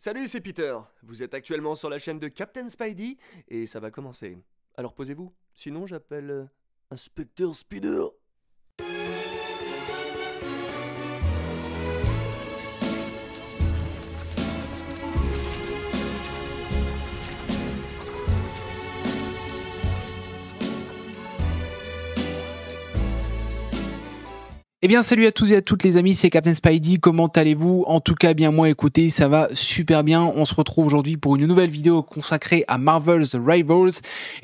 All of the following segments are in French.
Salut, c'est Peter. Vous êtes actuellement sur la chaîne de Captain Spidey et ça va commencer. Alors posez-vous, sinon j'appelle euh, Inspecteur Spider. Eh bien salut à tous et à toutes les amis, c'est Captain Spidey, comment allez-vous En tout cas bien moi écoutez, ça va super bien, on se retrouve aujourd'hui pour une nouvelle vidéo consacrée à Marvel's Rivals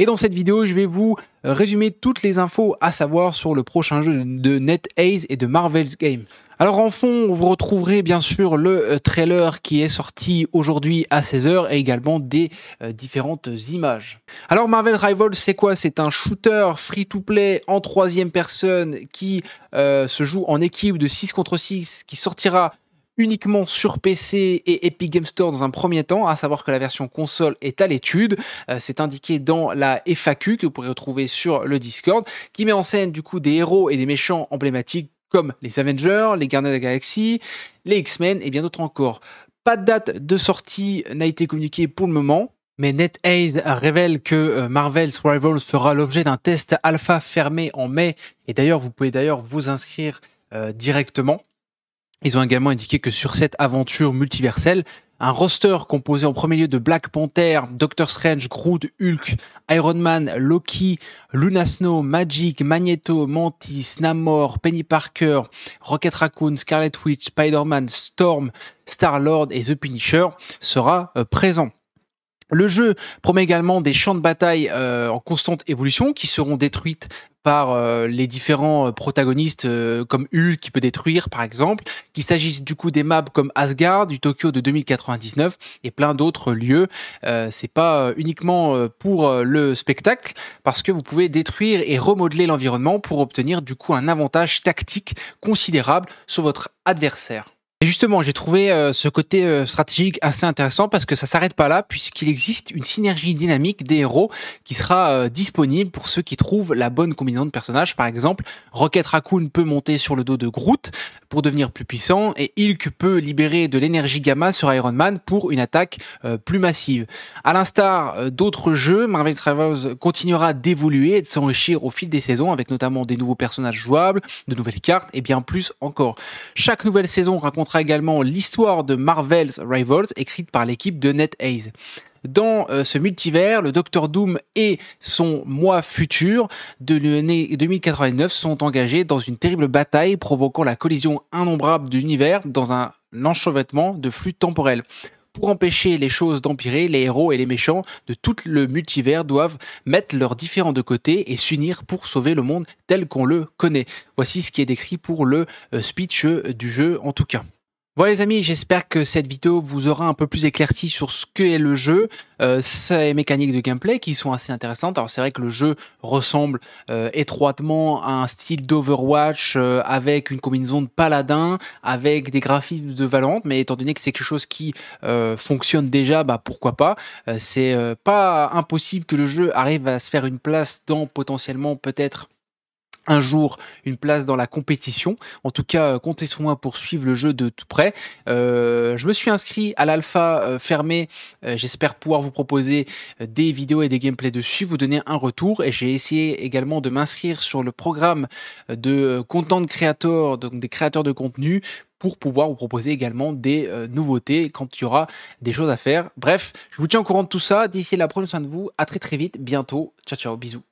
et dans cette vidéo je vais vous euh, résumer toutes les infos à savoir sur le prochain jeu de NetEase et de Marvel's Game. Alors en fond, vous retrouverez bien sûr le euh, trailer qui est sorti aujourd'hui à 16h et également des euh, différentes images. Alors Marvel Rivals, c'est quoi C'est un shooter free-to-play en troisième personne qui euh, se joue en équipe de 6 contre 6 qui sortira uniquement sur PC et Epic Game Store dans un premier temps, à savoir que la version console est à l'étude. c'est indiqué dans la FAQ que vous pourrez retrouver sur le Discord, qui met en scène du coup des héros et des méchants emblématiques comme les Avengers, les Gardiens de la Galaxie, les X-Men et bien d'autres encore. Pas de date de sortie n'a été communiquée pour le moment, mais NetEase révèle que euh, Marvel's Rivals fera l'objet d'un test alpha fermé en mai. Et d'ailleurs, vous pouvez d'ailleurs vous inscrire euh, directement. Ils ont également indiqué que sur cette aventure multiverselle, un roster composé en premier lieu de Black Panther, Doctor Strange, Groot, Hulk, Iron Man, Loki, Luna Snow, Magic, Magneto, Mantis, Namor, Penny Parker, Rocket Raccoon, Scarlet Witch, Spider-Man, Storm, Star-Lord et The Punisher sera euh, présent. Le jeu promet également des champs de bataille euh, en constante évolution qui seront détruites par euh, les différents euh, protagonistes comme Hulk qui peut détruire par exemple, qu'il s'agisse du coup des maps comme Asgard, du Tokyo de 2099 et plein d'autres lieux. c'est pas uniquement pour le spectacle parce que vous pouvez détruire et remodeler l'environnement pour obtenir du coup un avantage tactique considérable sur votre adversaire. Et justement, j'ai trouvé euh, ce côté euh, stratégique assez intéressant parce que ça s'arrête pas là puisqu'il existe une synergie dynamique des héros qui sera euh, disponible pour ceux qui trouvent la bonne combinaison de personnages. Par exemple, Rocket Raccoon peut monter sur le dos de Groot pour devenir plus puissant et Hulk peut libérer de l'énergie gamma sur Iron Man pour une attaque plus massive. À l'instar d'autres jeux, Marvel Travels continuera d'évoluer et de s'enrichir au fil des saisons avec notamment des nouveaux personnages jouables, de nouvelles cartes et bien plus encore. Chaque nouvelle saison raconte racontera également l'histoire de Marvel's Rivals, écrite par l'équipe de Ned Hayes dans euh, ce multivers, le Docteur Doom et son moi futur de l'année 2089 sont engagés dans une terrible bataille provoquant la collision innombrable d'univers dans un enchevêtrement de flux temporels. Pour empêcher les choses d'empirer, les héros et les méchants de tout le multivers doivent mettre leurs différents de côté et s'unir pour sauver le monde tel qu'on le connaît. Voici ce qui est décrit pour le euh, speech euh, du jeu en tout cas. Voilà les amis, j'espère que cette vidéo vous aura un peu plus éclairci sur ce qu'est le jeu, ses euh, mécaniques de gameplay qui sont assez intéressantes. Alors c'est vrai que le jeu ressemble euh, étroitement à un style d'Overwatch euh, avec une combinaison de paladin, avec des graphismes de Valorant, mais étant donné que c'est quelque chose qui fonctionne déjà, bah pourquoi pas. c'est pas impossible que le jeu arrive à se faire une place dans potentiellement peut-être un jour une place dans la compétition. En tout cas, euh, comptez sur moi pour suivre le jeu de tout près. Euh, je me suis inscrit à l'alpha euh, fermé. J'espère pouvoir vous proposer des vidéos et des gameplays dessus, vous donner un retour. Et j'ai essayé également de m'inscrire sur le programme de content creator, donc des créateurs de contenu, pour pouvoir vous proposer également des nouveautés quand il y aura des choses à faire. Bref, je vous tiens au courant de tout ça. D'ici là, prenez soin de vous. À très très vite. Bientôt. Ciao ciao. Bisous.